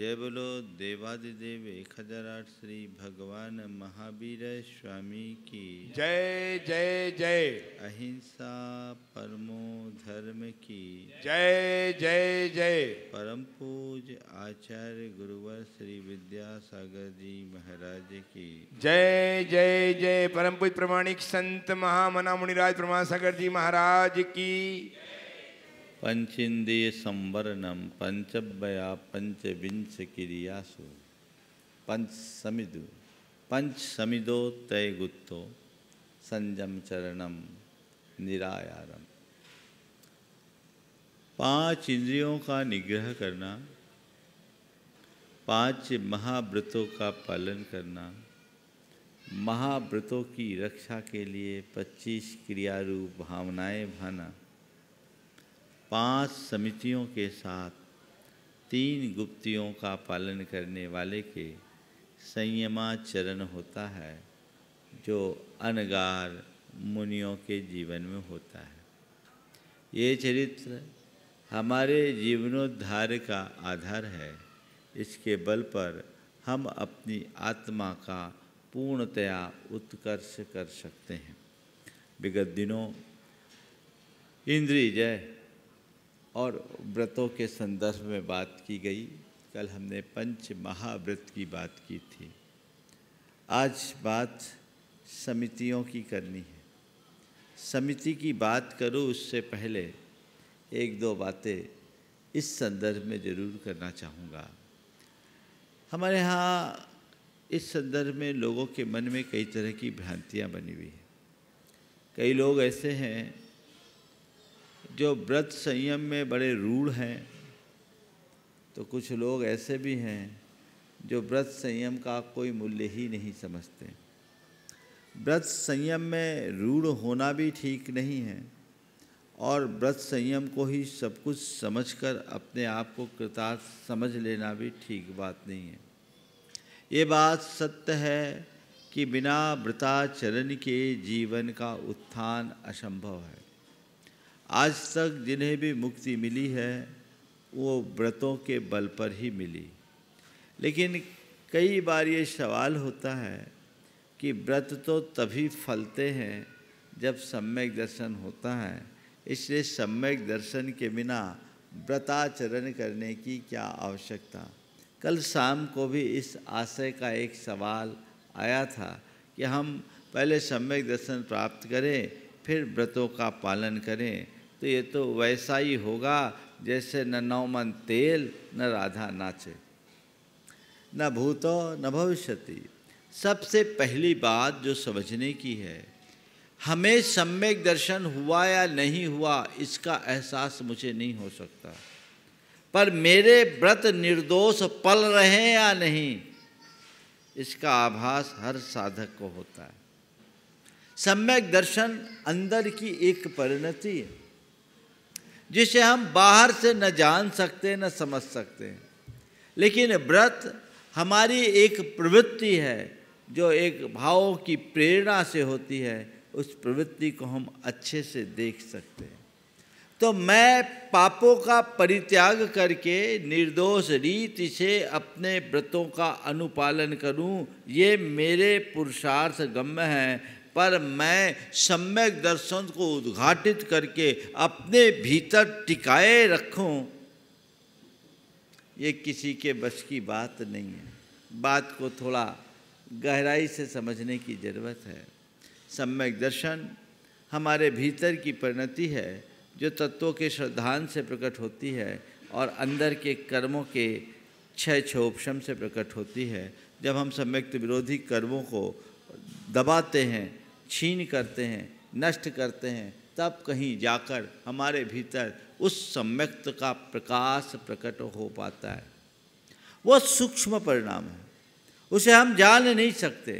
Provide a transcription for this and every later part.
जय बोलो देवादिदेव एक हजार आठ श्री भगवान महावीर स्वामी की जय जय जय अहिंसा परमो धर्म की जय जय जय परम पूज आचार्य गुरुवर श्री विद्यासागर जी महाराज की जय जय जय परम पूज प्रमाणिक संत महामना मुनिराज सागर जी महाराज की पंचिंदे संवरणम पंचव्या पंचविंश क्रियासु पंच समिदु पंच समिदो तय गुत्तो संजम चरणम निरायारम पांच इंद्रियों का निग्रह करना पांच महाव्रतों का पालन करना महाव्रतों की रक्षा के लिए पच्चीस क्रियारूप भावनाएं भाना पांच समितियों के साथ तीन गुप्तियों का पालन करने वाले के संयमाचरण होता है जो अनगार मुनियों के जीवन में होता है ये चरित्र हमारे जीवनोद्धार का आधार है इसके बल पर हम अपनी आत्मा का पूर्णतया उत्कर्ष कर सकते हैं विगत दिनों इंद्रिय जय और व्रतों के संदर्भ में बात की गई कल हमने पंच महाव्रत की बात की थी आज बात समितियों की करनी है समिति की बात करूँ उससे पहले एक दो बातें इस संदर्भ में ज़रूर करना चाहूँगा हमारे यहाँ इस संदर्भ में लोगों के मन में कई तरह की भ्रांतियाँ बनी हुई हैं कई लोग ऐसे हैं जो व्रत संयम में बड़े रूढ़ हैं तो कुछ लोग ऐसे भी हैं जो व्रत संयम का कोई मूल्य ही नहीं समझते व्रत संयम में रूढ़ होना भी ठीक नहीं है और व्रत संयम को ही सब कुछ समझकर अपने आप को कृतार्थ समझ लेना भी ठीक बात नहीं है ये बात सत्य है कि बिना व्रताचरण के जीवन का उत्थान असंभव है आज तक जिन्हें भी मुक्ति मिली है वो व्रतों के बल पर ही मिली लेकिन कई बार ये सवाल होता है कि व्रत तो तभी फलते हैं जब सम्यक दर्शन होता है इसलिए सम्यक दर्शन के बिना व्रताचरण करने की क्या आवश्यकता कल शाम को भी इस आशय का एक सवाल आया था कि हम पहले सम्यक दर्शन प्राप्त करें फिर व्रतों का पालन करें तो ये तो वैसा ही होगा जैसे न नौमन तेल न राधा नाचे न भूतो न भविष्यति सबसे पहली बात जो समझने की है हमें सम्यक दर्शन हुआ या नहीं हुआ इसका एहसास मुझे नहीं हो सकता पर मेरे व्रत निर्दोष पल रहे या नहीं इसका आभास हर साधक को होता है सम्यक दर्शन अंदर की एक परिणति है जिसे हम बाहर से न जान सकते न समझ सकते लेकिन व्रत हमारी एक प्रवृत्ति है जो एक भावों की प्रेरणा से होती है उस प्रवृत्ति को हम अच्छे से देख सकते हैं तो मैं पापों का परित्याग करके निर्दोष रीति से अपने व्रतों का अनुपालन करूं ये मेरे पुरुषार्थ गम्य है पर मैं सम्यक दर्शन को उद्घाटित करके अपने भीतर टिकाए रखूं ये किसी के बस की बात नहीं है बात को थोड़ा गहराई से समझने की ज़रूरत है सम्यक दर्शन हमारे भीतर की परिणति है जो तत्वों के श्रद्धान से प्रकट होती है और अंदर के कर्मों के छह छोपशम से प्रकट होती है जब हम सम्यक्त विरोधी कर्मों को दबाते हैं छीन करते हैं नष्ट करते हैं तब कहीं जाकर हमारे भीतर उस सम्यक्त का प्रकाश प्रकट हो पाता है वह सूक्ष्म परिणाम है उसे हम जान नहीं सकते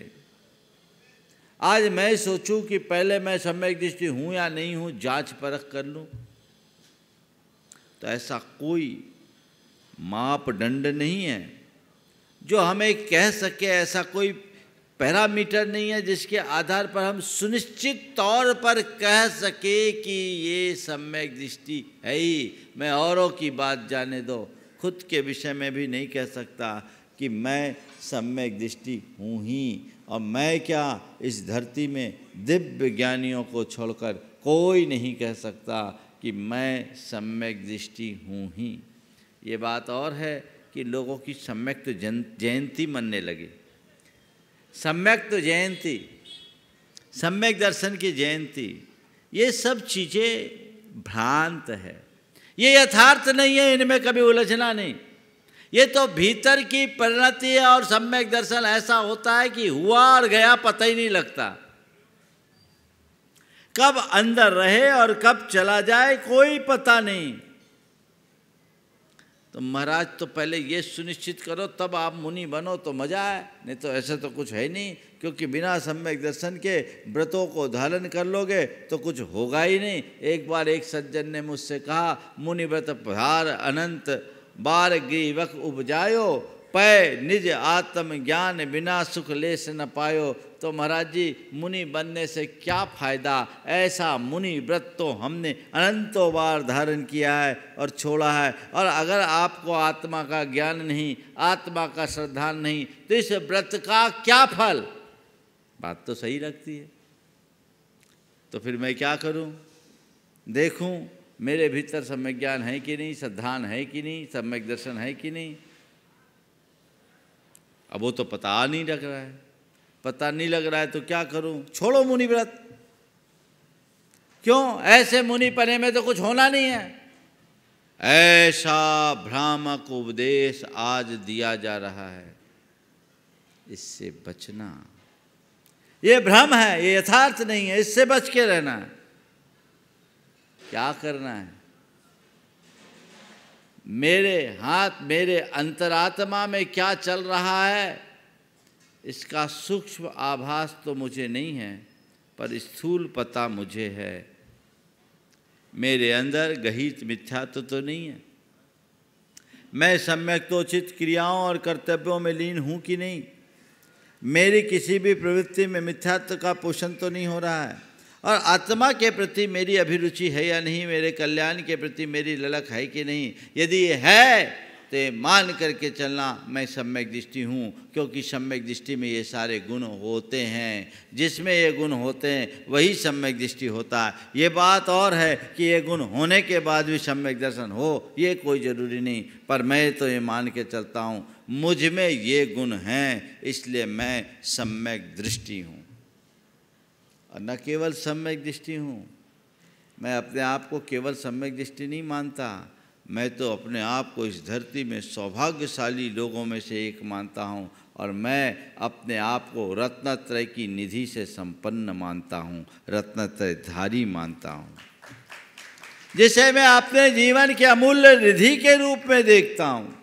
आज मैं सोचूं कि पहले मैं सम्यक दृष्टि हूं या नहीं हूं जांच परख कर लूं तो ऐसा कोई मापदंड नहीं है जो हमें कह सके ऐसा कोई पैरामीटर नहीं है जिसके आधार पर हम सुनिश्चित तौर पर कह सके कि ये सम्यक दृष्टि है ही मैं औरों की बात जाने दो खुद के विषय में भी नहीं कह सकता कि मैं सम्यक दृष्टि हूँ ही और मैं क्या इस धरती में दिव्य ज्ञानियों को छोड़कर कोई नहीं कह सकता कि मैं सम्यक दृष्टि हूँ ही ये बात और है कि लोगों की सम्यक तो जयंती मनने लगी सम्यक तो जयंती सम्यक दर्शन की जयंती ये सब चीज़ें भ्रांत है ये यथार्थ नहीं है इनमें कभी उलझना नहीं ये तो भीतर की परिणति और सम्यक दर्शन ऐसा होता है कि हुआ और गया पता ही नहीं लगता कब अंदर रहे और कब चला जाए कोई पता नहीं तो महाराज तो पहले ये सुनिश्चित करो तब आप मुनि बनो तो मजा है नहीं तो ऐसे तो कुछ है नहीं क्योंकि बिना सम्यक दर्शन के व्रतों को धारण कर लोगे तो कुछ होगा ही नहीं एक बार एक सज्जन ने मुझसे कहा मुनि व्रत प्रहार अनंत बार ग्रीवक उपजायो पै निज आत्म ज्ञान बिना सुख ले से न पायो तो महाराज जी मुनि बनने से क्या फ़ायदा ऐसा मुनि व्रत तो हमने अनंतों बार धारण किया है और छोड़ा है और अगर आपको आत्मा का ज्ञान नहीं आत्मा का श्रद्धा नहीं तो इस व्रत का क्या फल बात तो सही लगती है तो फिर मैं क्या करूं देखूं मेरे भीतर सम्यक ज्ञान है कि नहीं श्रद्धान है कि नहीं सम्यक दर्शन है कि नहीं अब वो तो पता नहीं लग रहा है पता नहीं लग रहा है तो क्या करूं छोड़ो मुनि व्रत क्यों ऐसे मुनि पने में तो कुछ होना नहीं है ऐसा भ्रामक उपदेश आज दिया जा रहा है इससे बचना ये भ्रम है ये यथार्थ नहीं है इससे बच के रहना है क्या करना है मेरे हाथ मेरे अंतरात्मा में क्या चल रहा है इसका सूक्ष्म आभास तो मुझे नहीं है पर स्थूल पता मुझे है मेरे अंदर गहित मिथ्यात्व तो, तो नहीं है मैं सम्यक क्रियाओं और कर्तव्यों में लीन हूँ कि नहीं मेरी किसी भी प्रवृत्ति में मिथ्यात्व का पोषण तो नहीं हो रहा है और आत्मा के प्रति मेरी अभिरुचि है या नहीं मेरे कल्याण के प्रति मेरी ललक है कि नहीं यदि ये है तो मान करके चलना मैं सम्यक दृष्टि हूँ क्योंकि सम्यक दृष्टि में ये सारे गुण होते हैं जिसमें ये गुण होते हैं वही सम्यक दृष्टि होता है ये बात और है कि ये गुण होने के बाद भी सम्यक दर्शन हो ये कोई ज़रूरी नहीं पर मैं तो ये मान के चलता हूँ मुझ में ये गुण हैं इसलिए मैं सम्यक दृष्टि हूँ और न केवल सम्यक दृष्टि हूँ मैं अपने आप को केवल सम्यक दृष्टि नहीं मानता मैं तो अपने आप को इस धरती में सौभाग्यशाली लोगों में से एक मानता हूँ और मैं अपने आप को रत्नत्रय की निधि से संपन्न मानता हूँ रत्नत्रय धारी मानता हूँ जिसे मैं अपने जीवन के अमूल्य निधि के रूप में देखता हूँ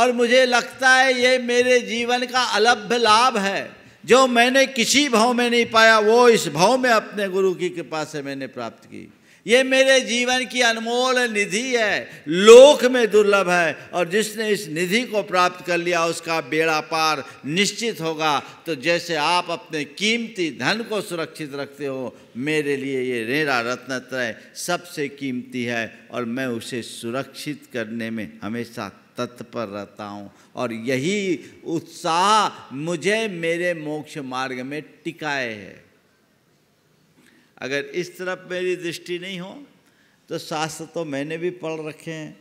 और मुझे लगता है ये मेरे जीवन का अलभ्य लाभ है जो मैंने किसी भाव में नहीं पाया वो इस भाव में अपने गुरु की कृपा से मैंने प्राप्त की ये मेरे जीवन की अनमोल निधि है लोक में दुर्लभ है और जिसने इस निधि को प्राप्त कर लिया उसका बेड़ा पार निश्चित होगा तो जैसे आप अपने कीमती धन को सुरक्षित रखते हो मेरे लिए ये रेरा रत्नत्रय सबसे कीमती है और मैं उसे सुरक्षित करने में हमेशा तत्पर रहता हूँ और यही उत्साह मुझे मेरे मोक्ष मार्ग में टिकाए है अगर इस तरफ मेरी दृष्टि नहीं हो तो शास्त्र तो मैंने भी पढ़ रखे हैं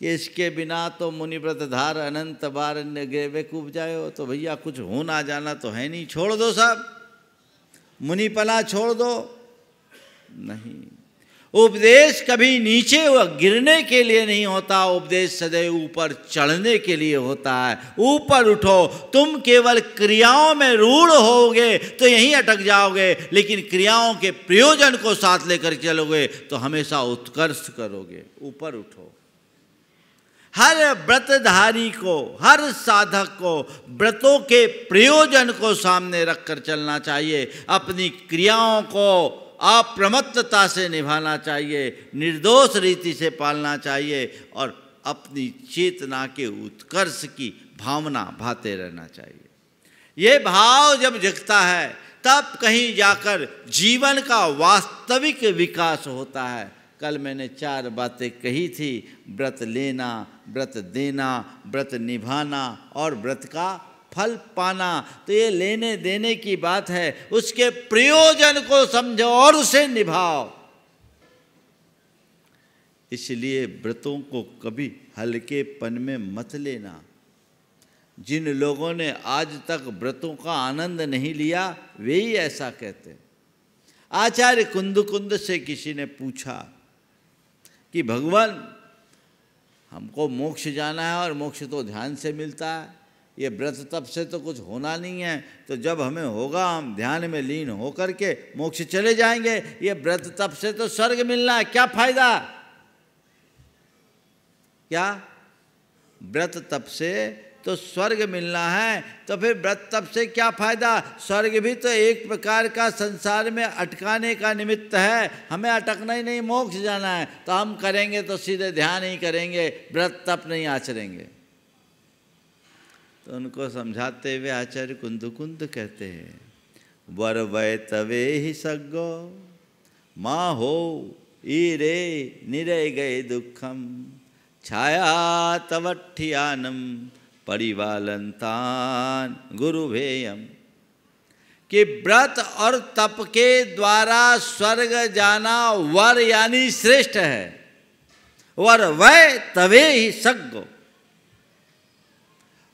कि इसके बिना तो मुनिव्रत धार अनंत बार ग्रेवे कूब जाए तो भैया कुछ हो ना जाना तो है नहीं छोड़ दो साहब मुनिपला छोड़ दो नहीं उपदेश कभी नीचे गिरने के लिए नहीं होता उपदेश सदैव ऊपर चढ़ने के लिए होता है ऊपर उठो तुम केवल क्रियाओं में रूढ़ होगे तो यहीं अटक जाओगे लेकिन क्रियाओं के प्रयोजन को साथ लेकर चलोगे तो हमेशा उत्कर्ष करोगे ऊपर उठो हर व्रतधारी को हर साधक को व्रतों के प्रयोजन को सामने रखकर चलना चाहिए अपनी क्रियाओं को अप्रमत्तता से निभाना चाहिए निर्दोष रीति से पालना चाहिए और अपनी चेतना के उत्कर्ष की भावना भाते रहना चाहिए ये भाव जब जगता है तब कहीं जाकर जीवन का वास्तविक विकास होता है कल मैंने चार बातें कही थी व्रत लेना व्रत देना व्रत निभाना और व्रत का फल पाना तो ये लेने देने की बात है उसके प्रयोजन को समझो और उसे निभाओ इसलिए व्रतों को कभी हल्केपन में मत लेना जिन लोगों ने आज तक व्रतों का आनंद नहीं लिया वे ही ऐसा कहते आचार्य कुंद कुंद से किसी ने पूछा कि भगवान हमको मोक्ष जाना है और मोक्ष तो ध्यान से मिलता है ये व्रत तप से तो कुछ होना नहीं है तो जब हमें होगा हम ध्यान में लीन होकर के मोक्ष चले जाएंगे ये व्रत तप से तो स्वर्ग मिलना है क्या फायदा क्या व्रत तप से तो स्वर्ग मिलना है तो फिर व्रत तप से क्या फायदा स्वर्ग भी तो एक प्रकार का संसार में अटकाने का निमित्त है हमें अटकना ही नहीं मोक्ष जाना है तो हम करेंगे तो सीधे ध्यान ही करेंगे व्रत तप नहीं आचरेंगे तो उनको समझाते हुए आचार्य कुंद कुंद कहते हैं वर वै तवे ही सगो माँ हो ई रे निरय गए दुखम छाया तवठियानम परिवालंतान गुरु भेयम कि व्रत और तप के द्वारा स्वर्ग जाना वर यानी श्रेष्ठ है वर वै तवे ही सगो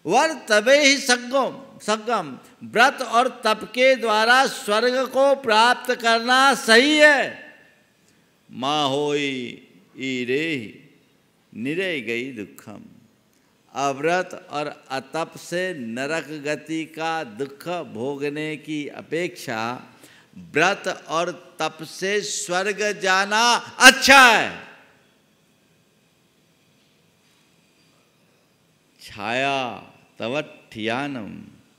वर तबे ही सगम सगम व्रत और तप के द्वारा स्वर्ग को प्राप्त करना सही है माँ हो रे निरे गई दुखम अव्रत और अतप से नरक गति का दुख भोगने की अपेक्षा व्रत और तप से स्वर्ग जाना अच्छा है छाया तवठ्यानम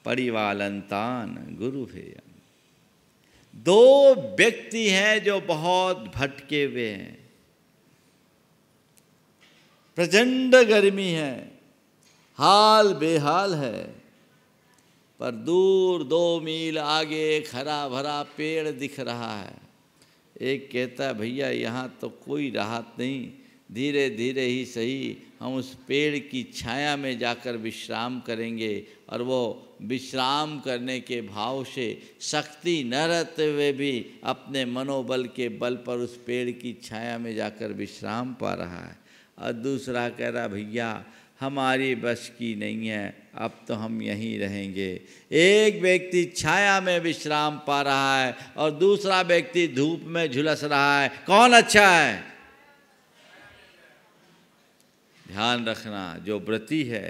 परिवालंतान गुरु है दो व्यक्ति हैं जो बहुत भटके हुए हैं प्रचंड गर्मी है हाल बेहाल है पर दूर दो मील आगे खरा हरा भरा पेड़ दिख रहा है एक कहता है भैया यहाँ तो कोई राहत नहीं धीरे धीरे ही सही हम उस पेड़ की छाया में जाकर विश्राम करेंगे और वो विश्राम करने के भाव से शक्ति न रहते हुए भी अपने मनोबल के बल पर उस पेड़ की छाया में जाकर विश्राम पा रहा है और दूसरा कह रहा भैया हमारी बस की नहीं है अब तो हम यहीं रहेंगे एक व्यक्ति छाया में विश्राम पा रहा है और दूसरा व्यक्ति धूप में झुलस रहा है कौन अच्छा है ध्यान रखना जो व्रती है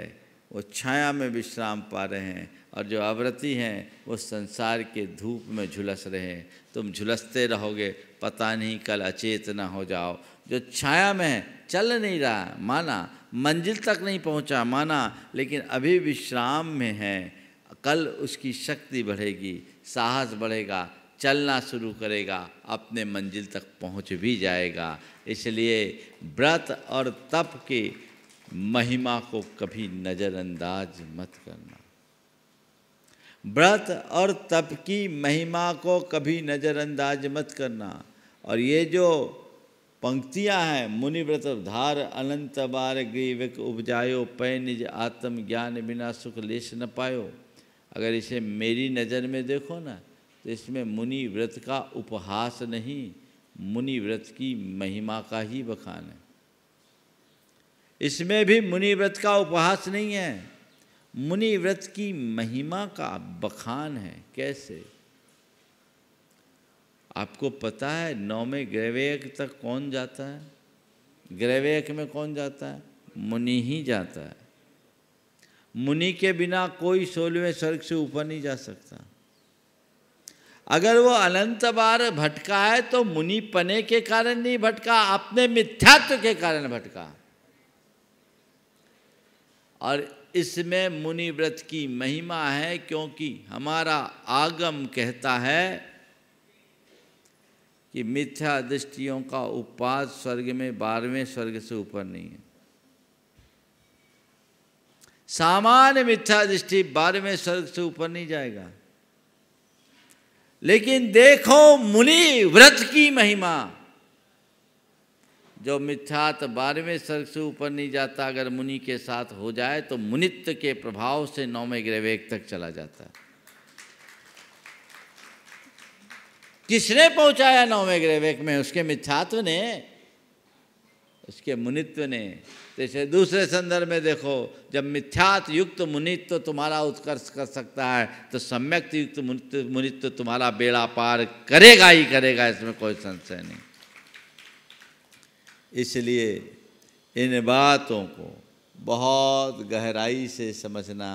वो छाया में विश्राम पा रहे हैं और जो आवृत्ति हैं वो संसार के धूप में झुलस रहे हैं तुम झुलसते रहोगे पता नहीं कल अचेत ना हो जाओ जो छाया में है चल नहीं रहा माना मंजिल तक नहीं पहुंचा माना लेकिन अभी विश्राम में है कल उसकी शक्ति बढ़ेगी साहस बढ़ेगा चलना शुरू करेगा अपने मंजिल तक पहुंच भी जाएगा इसलिए व्रत और तप की महिमा को कभी नज़रअंदाज मत करना व्रत और तप की महिमा को कभी नज़रअंदाज मत करना और ये जो पंक्तियां हैं मुनि व्रत धार अनंत बार ग्रीवक उपजायो पै निज आत्म ज्ञान बिना सुख लेश न पायो अगर इसे मेरी नज़र में देखो ना तो इसमें मुनि व्रत का उपहास नहीं मुनि व्रत की महिमा का ही बखान है इसमें भी मुनि व्रत का उपहास नहीं है मुनि व्रत की महिमा का बखान है कैसे आपको पता है में ग्रवेक तक कौन जाता है ग्रवेक में कौन जाता है मुनि ही जाता है मुनि के बिना कोई सोलहवें स्वर्ग से ऊपर नहीं जा सकता अगर वो अनंत बार भटका है तो मुनि पने के कारण नहीं भटका अपने मिथ्यात्व के कारण भटका और इसमें मुनि व्रत की महिमा है क्योंकि हमारा आगम कहता है कि मिथ्या दृष्टियों का उपवास स्वर्ग में बारहवें स्वर्ग से ऊपर नहीं है सामान्य मिथ्या दृष्टि बारहवें स्वर्ग से ऊपर नहीं जाएगा लेकिन देखो मुनि व्रत की महिमा जो मिथ्यात बारहवें स्वर्ग से ऊपर नहीं जाता अगर मुनि के साथ हो जाए तो मुनित्व के प्रभाव से नौवें ग्रहवेग तक चला जाता है किसने पहुंचाया नौवें ग्रहवेग में उसके मिथ्यात्व ने उसके मुनित्व ने जैसे दूसरे संदर्भ में देखो जब मिथ्यात युक्त मुनित्व तुम्हारा उत्कर्ष कर सकता है तो सम्यक्त युक्त मुनित्व मुनित्व तुम्हारा बेड़ा पार करेगा ही करेगा इसमें कोई संशय नहीं इसलिए इन बातों को बहुत गहराई से समझना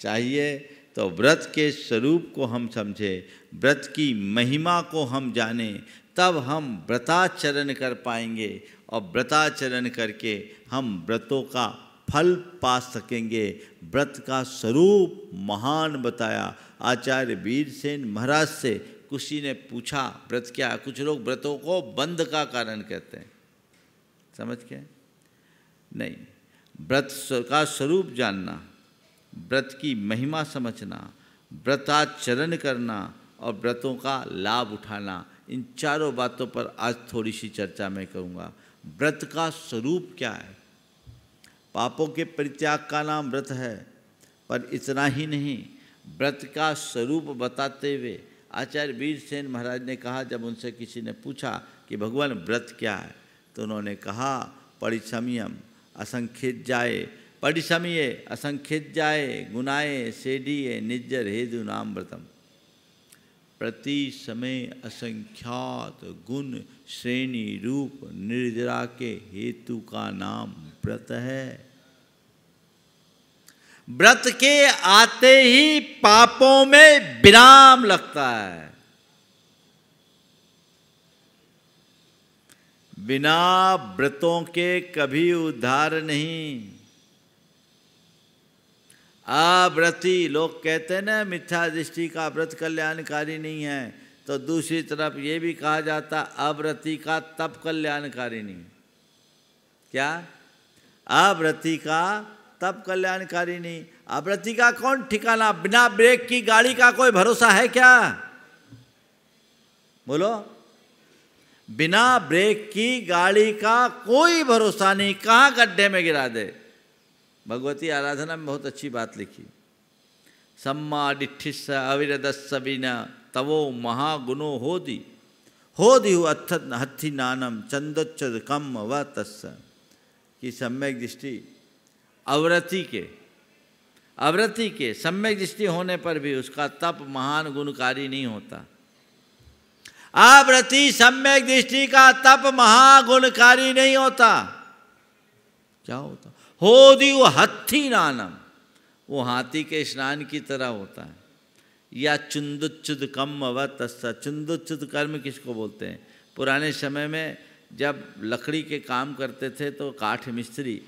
चाहिए तो व्रत के स्वरूप को हम समझें व्रत की महिमा को हम जानें तब हम व्रताचरण कर पाएंगे और व्रताचरण करके हम व्रतों का फल पा सकेंगे व्रत का स्वरूप महान बताया आचार्य वीरसेन महाराज से किसी ने पूछा व्रत क्या कुछ लोग व्रतों को बंद का कारण कहते हैं समझ के नहीं व्रत का स्वरूप जानना व्रत की महिमा समझना व्रताचरण करना और व्रतों का लाभ उठाना इन चारों बातों पर आज थोड़ी सी चर्चा मैं करूँगा व्रत का स्वरूप क्या है पापों के परित्याग का नाम व्रत है पर इतना ही नहीं व्रत का स्वरूप बताते हुए आचार्य वीर सेन महाराज ने कहा जब उनसे किसी ने पूछा कि भगवान व्रत क्या है तो उन्होंने कहा परिसमयम असंख्यत जाए परिसमय असंख्यत जाए गुनाए सेडिये निज्जर हेदु नाम व्रतम प्रति समय असंख्यात गुण श्रेणी रूप निर्जरा के हेतु का नाम व्रत है व्रत के आते ही पापों में विराम लगता है बिना व्रतों के कभी उद्धार नहीं अव्रति लोग कहते हैं ना मिथ्या दृष्टि का व्रत कल्याणकारी नहीं है तो दूसरी तरफ ये भी कहा जाता अव्रति का तप कल्याणकारी नहीं क्या अव्रति का तप कल्याणकारी नहीं अव्रति का कौन ठिकाना बिना ब्रेक की गाड़ी का कोई भरोसा है क्या बोलो बिना ब्रेक की गाड़ी का कोई भरोसा नहीं कहाँ गड्ढे में गिरा दे भगवती आराधना में बहुत अच्छी बात लिखी सम्मा अविरदस बिना तवो महागुणो हो दी हु दी हथि नानम चंदोच्चद कम व तस् कि सम्यक दृष्टि अवरति के अवरति के सम्यक दृष्टि होने पर भी उसका तप महान गुणकारी नहीं होता आवृत्ति सम्यक दृष्टि का तप महागुणकारी नहीं होता क्या होता हो दी वो हत्थी नानम वो हाथी के स्नान की तरह होता है या चुंदुच्छुद कम अवत चुंदुच्छुद कर्म किसको बोलते हैं पुराने समय में जब लकड़ी के काम करते थे तो काठ मिस्त्री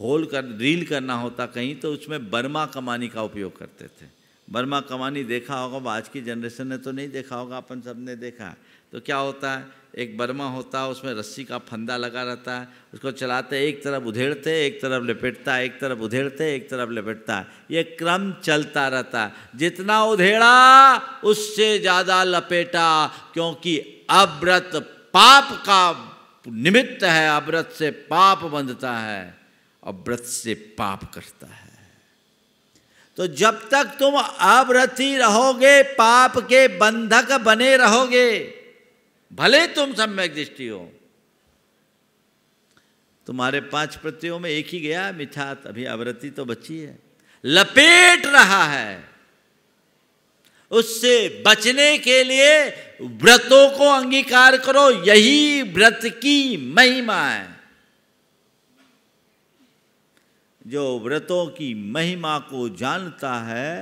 होल कर रील करना होता कहीं तो उसमें बर्मा कमानी का उपयोग करते थे बर्मा कमानी देखा होगा आज की जनरेशन ने तो नहीं देखा होगा अपन सब ने देखा है तो क्या होता है एक बर्मा होता है उसमें रस्सी का फंदा लगा रहता है उसको चलाते एक तरफ उधेड़ते एक तरफ लपेटता एक तरफ उधेड़ते एक तरफ लपेटता ये क्रम चलता रहता है जितना उधेड़ा उससे ज़्यादा लपेटा क्योंकि अव्रत पाप का निमित्त है अव्रत से पाप बंधता है अव्रत से पाप करता है तो जब तक तुम अव्रति रहोगे पाप के बंधक बने रहोगे भले तुम सम्यक दृष्टि हो तुम्हारे पांच प्रत्ययों में एक ही गया मिथात अभी आवृत्ति तो बची है लपेट रहा है उससे बचने के लिए व्रतों को अंगीकार करो यही व्रत की महिमा है जो व्रतों की महिमा को जानता है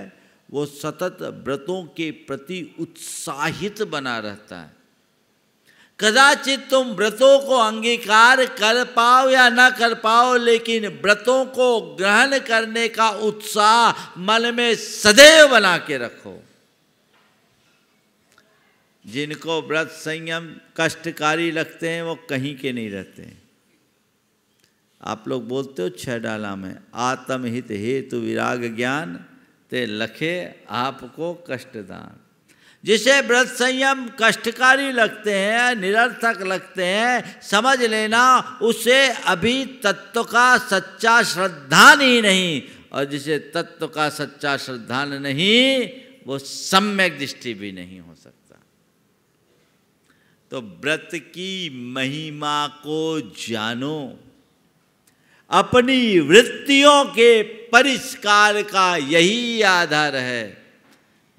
वो सतत व्रतों के प्रति उत्साहित बना रहता है कदाचित तुम व्रतों को अंगीकार कर पाओ या ना कर पाओ लेकिन व्रतों को ग्रहण करने का उत्साह मन में सदैव बना के रखो जिनको व्रत संयम कष्टकारी लगते हैं वो कहीं के नहीं रहते हैं आप लोग बोलते हो छह डाला में आत्महित हेतु विराग ज्ञान ते लखे आपको कष्टदान जिसे व्रत संयम कष्टकारी लगते हैं निरर्थक लगते हैं समझ लेना उसे अभी तत्व का सच्चा श्रद्धान ही नहीं और जिसे तत्व का सच्चा श्रद्धान नहीं वो सम्यक दृष्टि भी नहीं हो सकता तो व्रत की महिमा को जानो अपनी वृत्तियों के परिष्कार का यही आधार है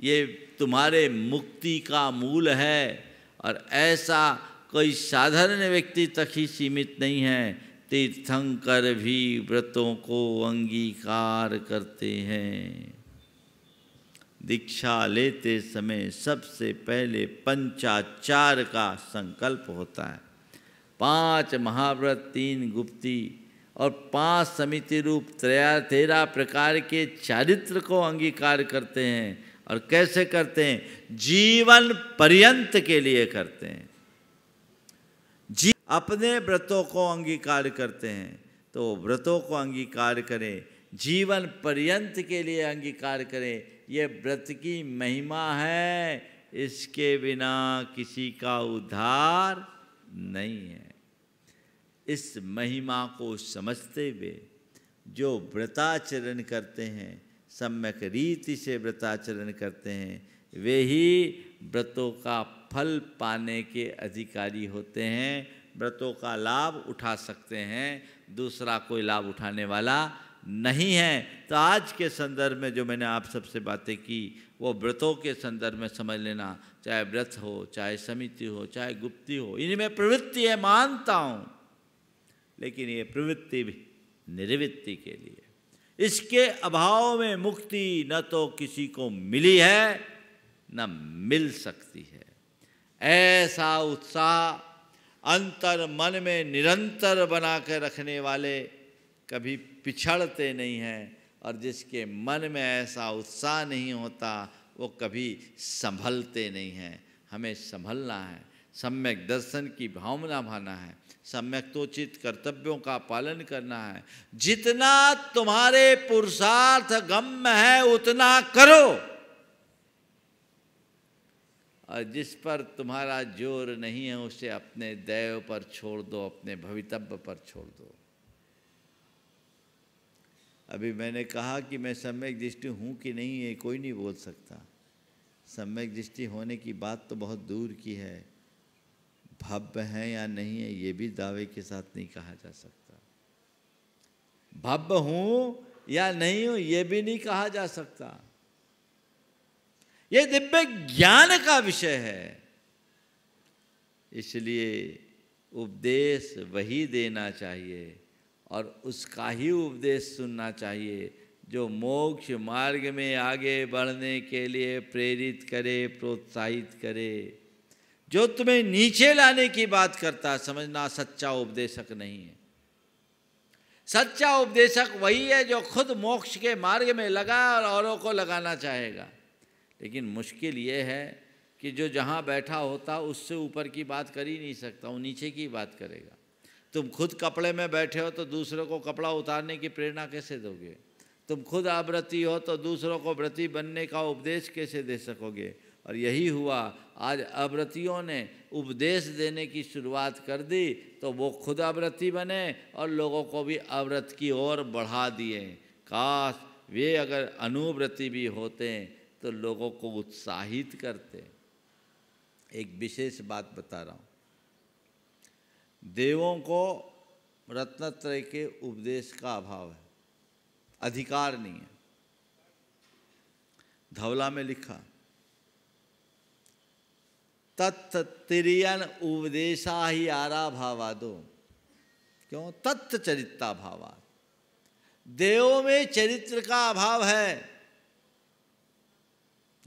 ये तुम्हारे मुक्ति का मूल है और ऐसा कोई साधारण व्यक्ति तक ही सीमित नहीं है तीर्थंकर भी व्रतों को अंगीकार करते हैं दीक्षा लेते समय सबसे पहले पंचाचार का संकल्प होता है पांच महाव्रत तीन गुप्ती और पांच समिति रूप त्रया तेरह प्रकार के चारित्र को अंगीकार करते हैं और कैसे करते हैं जीवन पर्यंत के लिए करते हैं जी अपने व्रतों को अंगीकार करते हैं तो व्रतों को अंगीकार करें जीवन पर्यंत के लिए अंगीकार करें ये व्रत की महिमा है इसके बिना किसी का उद्धार नहीं है इस महिमा को समझते हुए जो व्रताचरण करते हैं सम्यक रीति से व्रताचरण करते हैं वे ही व्रतों का फल पाने के अधिकारी होते हैं व्रतों का लाभ उठा सकते हैं दूसरा कोई लाभ उठाने वाला नहीं है तो आज के संदर्भ में जो मैंने आप सबसे बातें की वो व्रतों के संदर्भ में समझ लेना चाहे व्रत हो चाहे समिति हो चाहे गुप्ति हो इनमें प्रवृत्ति है मानता हूँ लेकिन ये प्रवृत्ति भी निर्वृत्ति के लिए इसके अभाव में मुक्ति न तो किसी को मिली है न मिल सकती है ऐसा उत्साह अंतर मन में निरंतर बना कर रखने वाले कभी पिछड़ते नहीं हैं और जिसके मन में ऐसा उत्साह नहीं होता वो कभी संभलते नहीं हैं हमें संभलना है सम्यक दर्शन की भावना भाना है सम्यक्तोचित कर्तव्यों का पालन करना है जितना तुम्हारे पुरुषार्थ गम्य है उतना करो और जिस पर तुम्हारा जोर नहीं है उसे अपने दैव पर छोड़ दो अपने भवितव्य पर छोड़ दो अभी मैंने कहा कि मैं सम्यक दृष्टि हूं कि नहीं ये कोई नहीं बोल सकता सम्यक दृष्टि होने की बात तो बहुत दूर की है भव्य है या नहीं है ये भी दावे के साथ नहीं कहा जा सकता भव्य हूं या नहीं हूं ये भी नहीं कहा जा सकता ये दिव्य ज्ञान का विषय है इसलिए उपदेश वही देना चाहिए और उसका ही उपदेश सुनना चाहिए जो मोक्ष मार्ग में आगे बढ़ने के लिए प्रेरित करे प्रोत्साहित करे जो तुम्हें नीचे लाने की बात करता समझना सच्चा उपदेशक नहीं है सच्चा उपदेशक वही है जो खुद मोक्ष के मार्ग में लगा और औरों को लगाना चाहेगा लेकिन मुश्किल ये है कि जो जहाँ बैठा होता उससे ऊपर की बात कर ही नहीं सकता वो नीचे की बात करेगा तुम खुद कपड़े में बैठे हो तो दूसरों को कपड़ा उतारने की प्रेरणा कैसे दोगे तुम खुद आवृत्ति हो तो दूसरों को व्रति बनने का उपदेश कैसे दे सकोगे और यही हुआ आज अव्रतियों ने उपदेश देने की शुरुआत कर दी तो वो खुद अव्रति बने और लोगों को भी अव्रत की ओर बढ़ा दिए काश वे अगर अनुव्रति भी होते तो लोगों को उत्साहित करते एक विशेष बात बता रहा हूँ देवों को रत्नत्रय के उपदेश का अभाव है अधिकार नहीं है धवला में लिखा तत्तिरियन तिरियन उपदेशा ही आरा भावादो क्यों तत्व चरित्ता भावा देवों में चरित्र का अभाव है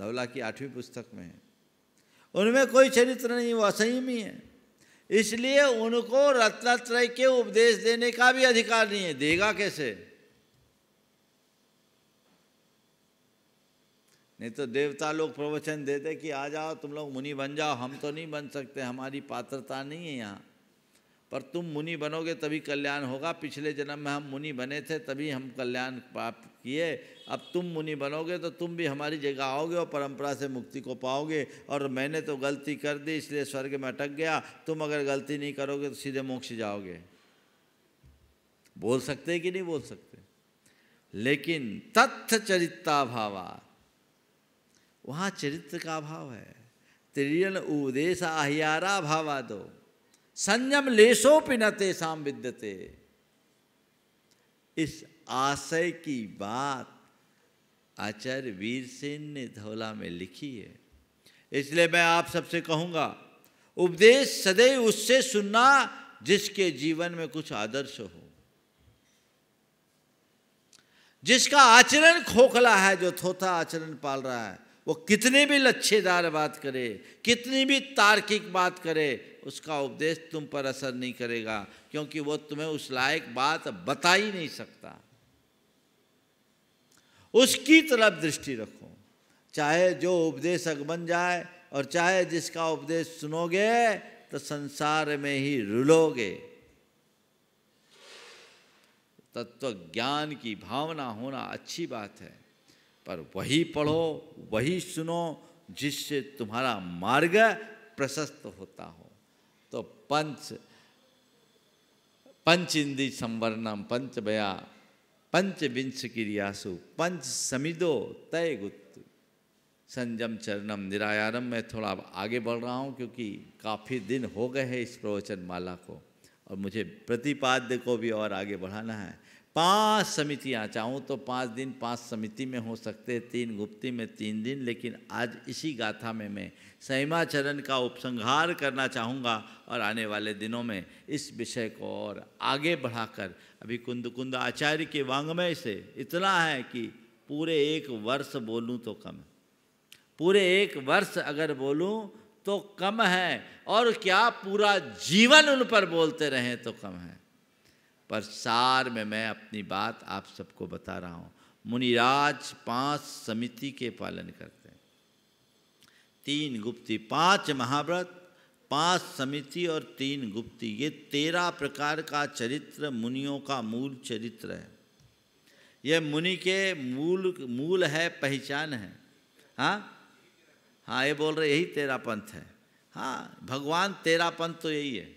धवला की आठवीं पुस्तक में है उनमें कोई चरित्र नहीं वो असंयमी है इसलिए उनको रत्नत्रय के उपदेश देने का भी अधिकार नहीं है देगा कैसे नहीं तो देवता लोग प्रवचन देते कि आ जाओ तुम लोग मुनि बन जाओ हम तो नहीं बन सकते हमारी पात्रता नहीं है यहाँ पर तुम मुनि बनोगे तभी कल्याण होगा पिछले जन्म में हम मुनि बने थे तभी हम कल्याण पाप किए अब तुम मुनि बनोगे तो तुम भी हमारी जगह आओगे और परंपरा से मुक्ति को पाओगे और मैंने तो गलती कर दी इसलिए स्वर्ग में अटक गया तुम अगर गलती नहीं करोगे तो सीधे मोक्ष जाओगे बोल सकते कि नहीं बोल सकते लेकिन तथ्य चरित्ता भावा वहाँ चरित्र का भाव है त्रियन उपदेश अहियारा भावा दो संयम लेसो पिनते साम विद्यते इस आशय की बात आचार्य वीर सेन ने धौला में लिखी है इसलिए मैं आप सबसे कहूंगा उपदेश सदैव उससे सुनना जिसके जीवन में कुछ आदर्श हो जिसका आचरण खोखला है जो थोथा आचरण पाल रहा है वो कितने भी लच्छेदार बात करे कितनी भी तार्किक बात करे उसका उपदेश तुम पर असर नहीं करेगा क्योंकि वो तुम्हें उस लायक बात बता ही नहीं सकता उसकी तरफ दृष्टि रखो चाहे जो उपदेशक बन जाए और चाहे जिसका उपदेश सुनोगे तो संसार में ही रुलोगे तत्व ज्ञान की भावना होना अच्छी बात है पर वही पढ़ो वही सुनो जिससे तुम्हारा मार्ग प्रशस्त होता हो तो पंच पंच इंदी संवरणम पंच बया पंच विंश क्रियासु पंच समिदो तय गुप्त संजम चरणम निरायारम मैं थोड़ा आगे बढ़ रहा हूँ क्योंकि काफ़ी दिन हो गए हैं इस प्रवचन माला को और मुझे प्रतिपाद्य को भी और आगे बढ़ाना है पांच समितियां चाहूँ तो पाँच दिन पांच समिति में हो सकते तीन गुप्ती में तीन दिन लेकिन आज इसी गाथा में मैं सहिमाचरण का उपसंहार करना चाहूँगा और आने वाले दिनों में इस विषय को और आगे बढ़ाकर अभी कुंद कुंद आचार्य के वांग्मय से इतना है कि पूरे एक वर्ष बोलूँ तो कम पूरे एक वर्ष अगर बोलूँ तो कम है और क्या पूरा जीवन उन पर बोलते रहें तो कम है पर सार में मैं अपनी बात आप सबको बता रहा हूँ मुनिराज पांच समिति के पालन करते हैं तीन गुप्ती पांच महाव्रत पांच समिति और तीन गुप्ती ये तेरह प्रकार का चरित्र मुनियों का मूल चरित्र है यह मुनि के मूल मूल है पहचान है हाँ हाँ ये बोल रहे यही तेरा पंथ है हाँ भगवान तेरा पंथ तो यही है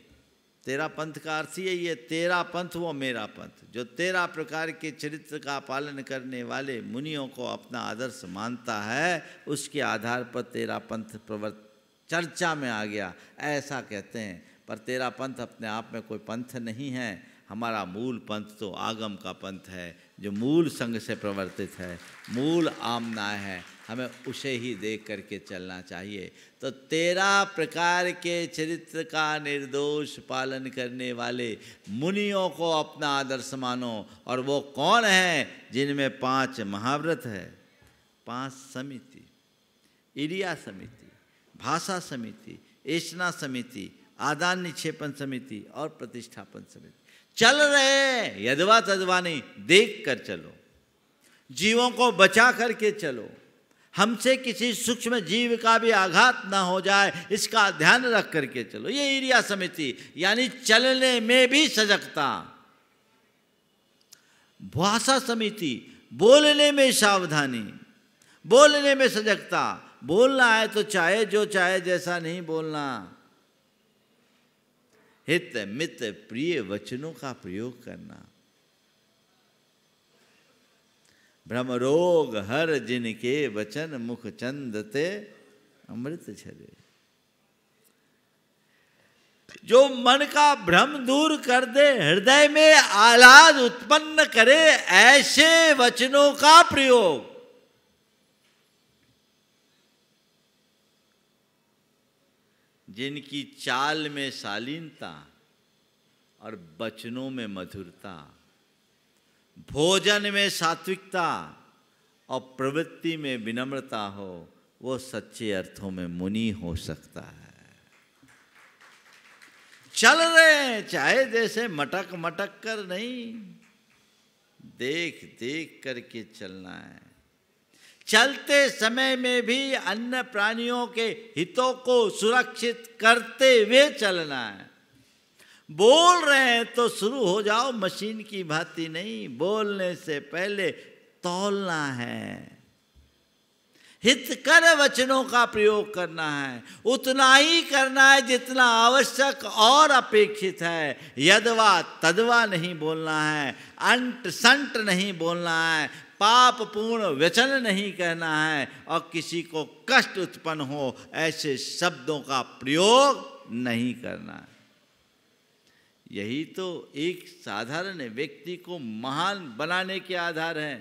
तेरा पंथ का अर्थ यही है तेरा पंथ वो मेरा पंथ जो तेरा प्रकार के चरित्र का पालन करने वाले मुनियों को अपना आदर्श मानता है उसके आधार पर तेरा पंथ प्रवर्त चर्चा में आ गया ऐसा कहते हैं पर तेरा पंथ अपने आप में कोई पंथ नहीं है हमारा मूल पंथ तो आगम का पंथ है जो मूल संघ से प्रवर्तित है मूल आमना है हमें उसे ही देख करके चलना चाहिए तो तेरह प्रकार के चरित्र का निर्दोष पालन करने वाले मुनियों को अपना आदर्श मानो और वो कौन है जिनमें पांच महाव्रत है पांच समिति इडिया समिति भाषा समिति एशना समिति आदान निक्षेपण समिति और प्रतिष्ठापन समिति चल रहे यदवा तदवा नहीं देख कर चलो जीवों को बचा करके चलो हमसे किसी सूक्ष्म जीव का भी आघात ना हो जाए इसका ध्यान रख करके चलो ये एरिया समिति यानी चलने में भी सजगता भाषा समिति बोलने में सावधानी बोलने में सजगता बोलना है तो चाहे जो चाहे जैसा नहीं बोलना हित मित प्रिय वचनों का प्रयोग करना ब्रह्म रोग हर जिनके वचन मुख चंद ते अमृत छरे जो मन का भ्रम दूर कर दे हृदय में आलाद उत्पन्न करे ऐसे वचनों का प्रयोग जिनकी चाल में शालीनता और वचनों में मधुरता भोजन में सात्विकता और प्रवृत्ति में विनम्रता हो वो सच्चे अर्थों में मुनि हो सकता है चल रहे हैं चाहे जैसे मटक मटक कर नहीं देख देख करके चलना है चलते समय में भी अन्य प्राणियों के हितों को सुरक्षित करते हुए चलना है बोल रहे हैं तो शुरू हो जाओ मशीन की भांति नहीं बोलने से पहले तौलना है हितकर वचनों का प्रयोग करना है उतना ही करना है जितना आवश्यक और अपेक्षित है यदवा तदवा नहीं बोलना है अंट संट नहीं बोलना है पाप पूर्ण व्यचन नहीं कहना है और किसी को कष्ट उत्पन्न हो ऐसे शब्दों का प्रयोग नहीं करना है यही तो एक साधारण व्यक्ति को महान बनाने के आधार हैं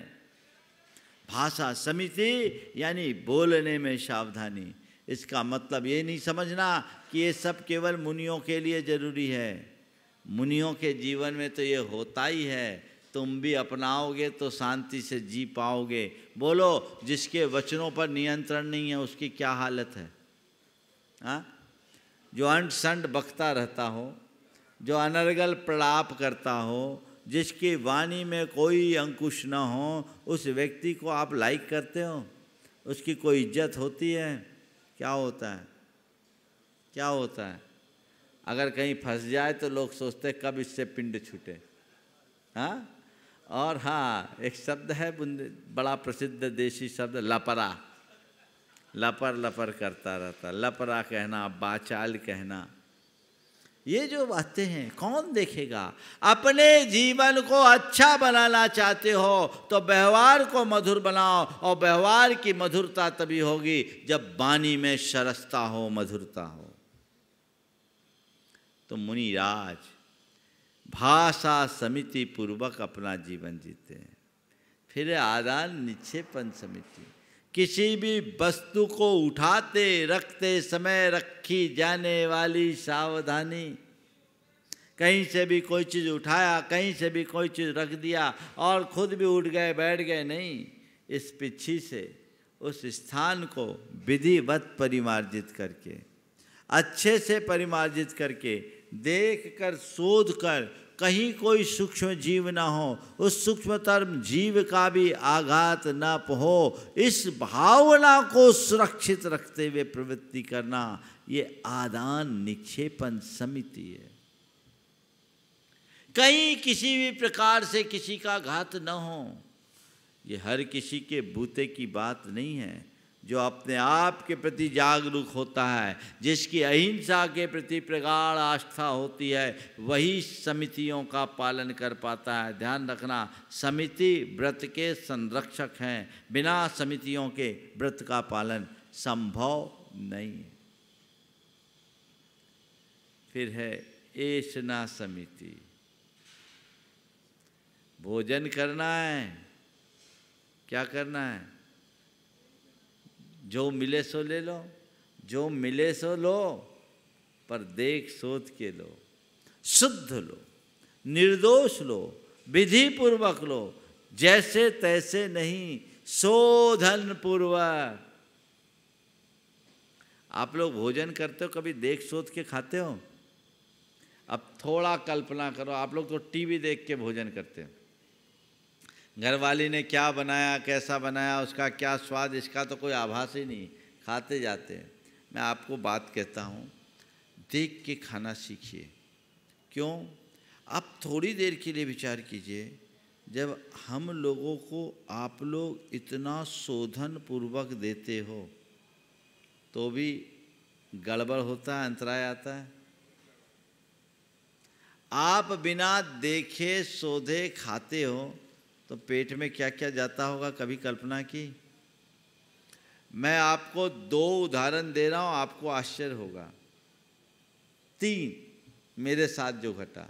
भाषा समिति यानी बोलने में सावधानी इसका मतलब ये नहीं समझना कि ये सब केवल मुनियों के लिए ज़रूरी है मुनियों के जीवन में तो ये होता ही है तुम भी अपनाओगे तो शांति से जी पाओगे बोलो जिसके वचनों पर नियंत्रण नहीं है उसकी क्या हालत है हाँ जो अंट संट बखता रहता हो जो अनर्गल प्रलाप करता हो जिसकी वाणी में कोई अंकुश ना हो उस व्यक्ति को आप लाइक करते हो उसकी कोई इज्जत होती है क्या होता है क्या होता है अगर कहीं फंस जाए तो लोग सोचते कब इससे पिंड छूटे हाँ और हाँ एक शब्द है बड़ा प्रसिद्ध देशी शब्द लपरा लपर लपर करता रहता लपरा कहना बाचाल कहना ये जो बातें हैं कौन देखेगा अपने जीवन को अच्छा बनाना चाहते हो तो व्यवहार को मधुर बनाओ और व्यवहार की मधुरता तभी होगी जब वाणी में सरसता हो मधुरता हो तो मुनिराज भाषा समिति पूर्वक अपना जीवन जीते हैं फिर आदान निक्षेपण समिति किसी भी वस्तु को उठाते रखते समय रखी जाने वाली सावधानी कहीं से भी कोई चीज़ उठाया कहीं से भी कोई चीज़ रख दिया और खुद भी उठ गए बैठ गए नहीं इस पिछी से उस स्थान को विधिवत परिमार्जित करके अच्छे से परिमार्जित करके देख कर शोध कर कहीं कोई सूक्ष्म जीव ना हो उस सूक्ष्मतम जीव का भी आघात न हो इस भावना को सुरक्षित रखते हुए प्रवृत्ति करना ये आदान निक्षेपण समिति है कहीं किसी भी प्रकार से किसी का घात न हो ये हर किसी के बूते की बात नहीं है जो अपने आप के प्रति जागरूक होता है जिसकी अहिंसा के प्रति प्रगाढ़ आस्था होती है वही समितियों का पालन कर पाता है ध्यान रखना समिति व्रत के संरक्षक हैं बिना समितियों के व्रत का पालन संभव नहीं है फिर है एसना समिति भोजन करना है क्या करना है जो मिले सो ले लो जो मिले सो लो पर देख सोच के लो शुद्ध लो निर्दोष लो विधि पूर्वक लो जैसे तैसे नहीं शोधन पूर्वक आप लोग भोजन करते हो कभी देख सोच के खाते हो अब थोड़ा कल्पना करो आप लोग तो टीवी देख के भोजन करते हो घर वाली ने क्या बनाया कैसा बनाया उसका क्या स्वाद इसका तो कोई आभास ही नहीं खाते जाते हैं मैं आपको बात कहता हूँ देख के खाना सीखिए क्यों आप थोड़ी देर के लिए विचार कीजिए जब हम लोगों को आप लोग इतना शोधन पूर्वक देते हो तो भी गड़बड़ होता है अंतराय आता है आप बिना देखे शोधे खाते हो तो पेट में क्या क्या जाता होगा कभी कल्पना की मैं आपको दो उदाहरण दे रहा हूं आपको आश्चर्य होगा तीन मेरे साथ जो घटा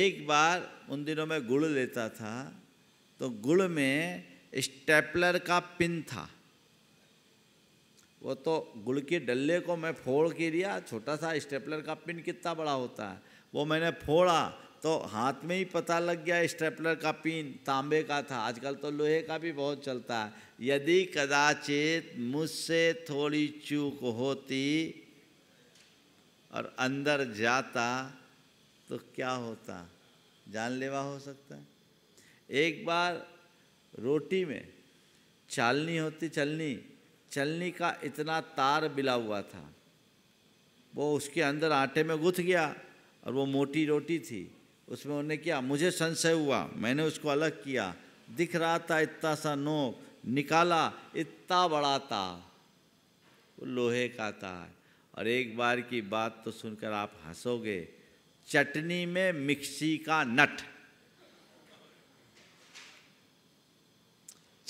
एक बार उन दिनों में गुड़ लेता था तो गुड़ में स्टेपलर का पिन था वो तो गुड़ के डल्ले को मैं फोड़ के लिया छोटा सा स्टेपलर का पिन कितना बड़ा होता है वो मैंने फोड़ा तो हाथ में ही पता लग गया स्टेपलर का पिन तांबे का था आजकल तो लोहे का भी बहुत चलता है यदि कदाचित मुझसे थोड़ी चूक होती और अंदर जाता तो क्या होता जानलेवा हो सकता है एक बार रोटी में चालनी होती चलनी चलनी का इतना तार बिला हुआ था वो उसके अंदर आटे में गुथ गया और वो मोटी रोटी थी उसमें उन्होंने किया मुझे संशय हुआ मैंने उसको अलग किया दिख रहा था इतना सा नोक निकाला इतना बड़ा था वो लोहे का था और एक बार की बात तो सुनकर आप हंसोगे चटनी में मिक्सी का नट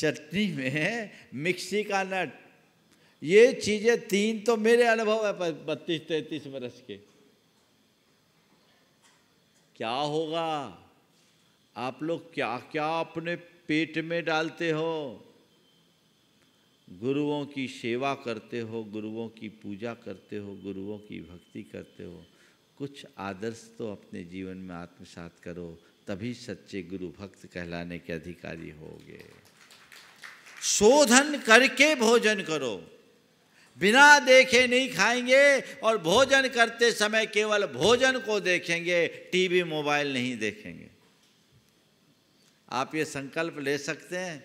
चटनी में मिक्सी का नट ये चीज़ें तीन तो मेरे अनुभव है बत्तीस तैतीस बरस के क्या होगा आप लोग क्या क्या अपने पेट में डालते हो गुरुओं की सेवा करते हो गुरुओं की पूजा करते हो गुरुओं की भक्ति करते हो कुछ आदर्श तो अपने जीवन में आत्मसात करो तभी सच्चे गुरु भक्त कहलाने के अधिकारी होगे शोधन करके भोजन करो बिना देखे नहीं खाएंगे और भोजन करते समय केवल भोजन को देखेंगे टीवी मोबाइल नहीं देखेंगे आप ये संकल्प ले सकते हैं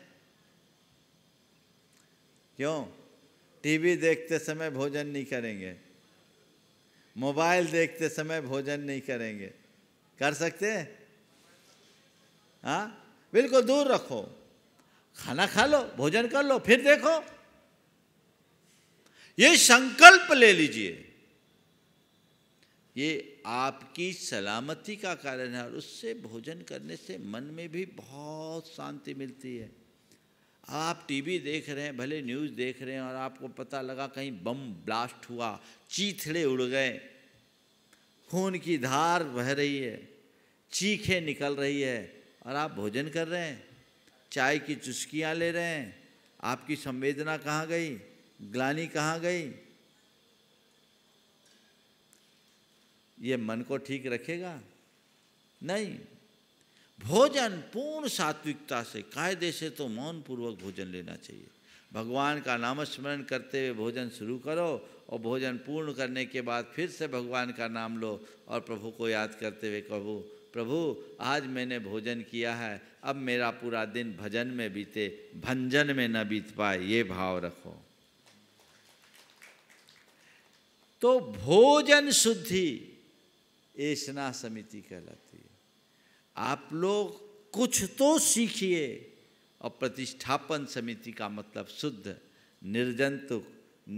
क्यों टीवी देखते समय भोजन नहीं करेंगे मोबाइल देखते समय भोजन नहीं करेंगे कर सकते हैं हाँ बिल्कुल दूर रखो खाना खा लो भोजन कर लो फिर देखो ये संकल्प ले लीजिए ये आपकी सलामती का कारण है और उससे भोजन करने से मन में भी बहुत शांति मिलती है आप टीवी देख रहे हैं भले न्यूज़ देख रहे हैं और आपको पता लगा कहीं बम ब्लास्ट हुआ चीथड़े उड़ गए खून की धार बह रही है चीखें निकल रही है और आप भोजन कर रहे हैं चाय की चुस्कियाँ ले रहे हैं आपकी संवेदना कहाँ गई ग्लानी कहाँ गई ये मन को ठीक रखेगा नहीं भोजन पूर्ण सात्विकता से कायदे से तो मौन पूर्वक भोजन लेना चाहिए भगवान का नाम स्मरण करते हुए भोजन शुरू करो और भोजन पूर्ण करने के बाद फिर से भगवान का नाम लो और प्रभु को याद करते हुए कहो प्रभु आज मैंने भोजन किया है अब मेरा पूरा दिन भजन में बीते भंजन में न बीत पाए ये भाव रखो तो भोजन शुद्धि ऐसना समिति कहलाती है आप लोग कुछ तो सीखिए और प्रतिष्ठापन समिति का मतलब शुद्ध निर्जंतुक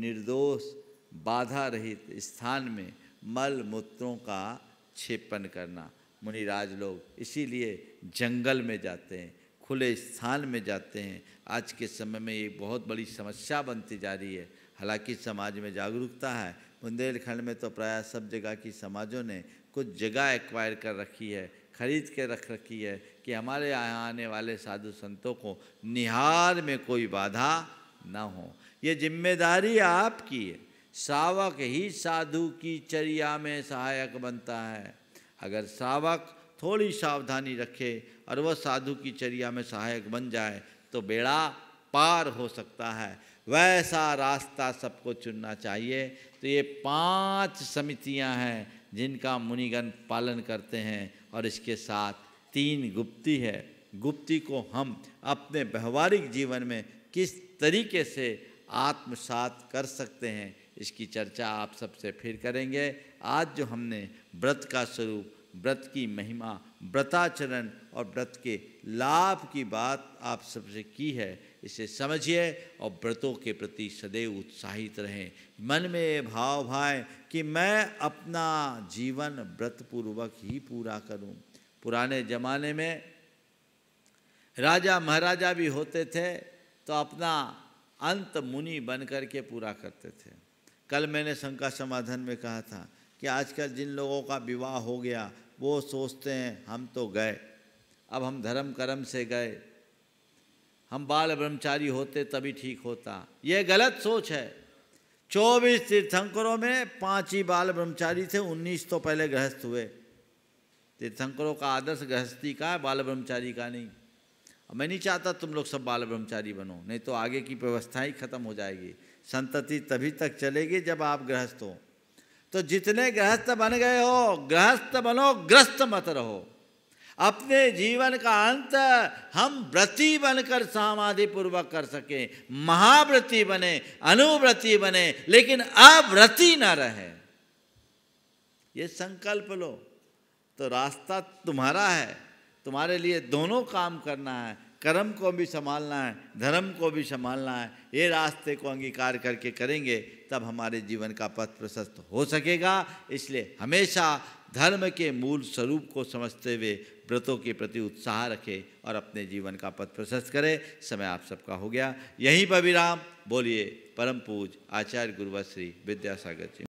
निर्दोष बाधा रहित स्थान में मल मूत्रों का छेपन करना मुनिराज लोग इसीलिए जंगल में जाते हैं खुले स्थान में जाते हैं आज के समय में ये बहुत बड़ी समस्या बनती जा रही है हालांकि समाज में जागरूकता है बुंदेलखंड में तो प्राय सब जगह की समाजों ने कुछ जगह एक्वायर कर रखी है खरीद के रख रखी है कि हमारे यहाँ आने वाले साधु संतों को निहार में कोई बाधा ना हो ये जिम्मेदारी आपकी है सावक ही साधु की चर्या में सहायक बनता है अगर सावक थोड़ी सावधानी रखे और वह साधु की चर्या में सहायक बन जाए तो बेड़ा पार हो सकता है वैसा रास्ता सबको चुनना चाहिए तो ये पांच समितियां हैं जिनका मुनिगण पालन करते हैं और इसके साथ तीन गुप्ती है गुप्ती को हम अपने व्यवहारिक जीवन में किस तरीके से आत्मसात कर सकते हैं इसकी चर्चा आप सबसे फिर करेंगे आज जो हमने व्रत का स्वरूप व्रत की महिमा व्रताचरण और व्रत के लाभ की बात आप सबसे की है इसे समझिए और व्रतों के प्रति सदैव उत्साहित रहें मन में ये भाव भाए कि मैं अपना जीवन व्रतपूर्वक ही पूरा करूं पुराने ज़माने में राजा महाराजा भी होते थे तो अपना अंत मुनि बन कर के पूरा करते थे कल मैंने शंका समाधान में कहा था कि आजकल जिन लोगों का विवाह हो गया वो सोचते हैं हम तो गए अब हम धर्म कर्म से गए हम बाल ब्रह्मचारी होते तभी ठीक होता यह गलत सोच है चौबीस तीर्थंकरों में पांच ही बाल ब्रह्मचारी थे उन्नीस तो पहले गृहस्थ हुए तीर्थंकरों का आदर्श गृहस्थी का है बाल ब्रह्मचारी का नहीं मैं नहीं चाहता तुम लोग सब बाल ब्रह्मचारी बनो नहीं तो आगे की व्यवस्था ही खत्म हो जाएगी संतति तभी तक चलेगी जब आप गृहस्थ हो तो जितने गृहस्थ बन गए हो गृहस्थ बनो ग्रस्त मत रहो अपने जीवन का अंत हम व्रति बनकर समाधि पूर्वक कर सकें महाव्रती बने अनुव्रति बने लेकिन अव्रति न रहे ये संकल्प लो तो रास्ता तुम्हारा है तुम्हारे लिए दोनों काम करना है कर्म को भी संभालना है धर्म को भी संभालना है ये रास्ते को अंगीकार करके करेंगे तब हमारे जीवन का पथ प्रशस्त हो सकेगा इसलिए हमेशा धर्म के मूल स्वरूप को समझते हुए व्रतों के प्रति उत्साह रखे और अपने जीवन का पथ प्रशस्त करे समय आप सबका हो गया यहीं पर विराम बोलिए परम पूज आचार्य गुरुवा श्री विद्यासागर जी